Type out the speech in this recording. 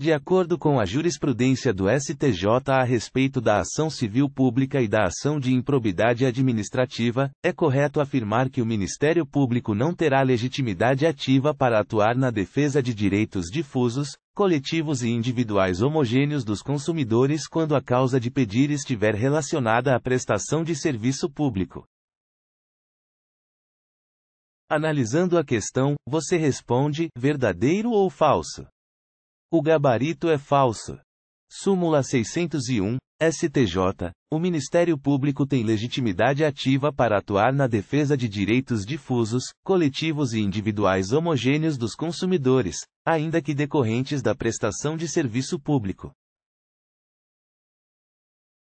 De acordo com a jurisprudência do STJ a respeito da ação civil pública e da ação de improbidade administrativa, é correto afirmar que o Ministério Público não terá legitimidade ativa para atuar na defesa de direitos difusos, coletivos e individuais homogêneos dos consumidores quando a causa de pedir estiver relacionada à prestação de serviço público. Analisando a questão, você responde: verdadeiro ou falso? O gabarito é falso. Súmula 601, STJ, o Ministério Público tem legitimidade ativa para atuar na defesa de direitos difusos, coletivos e individuais homogêneos dos consumidores, ainda que decorrentes da prestação de serviço público.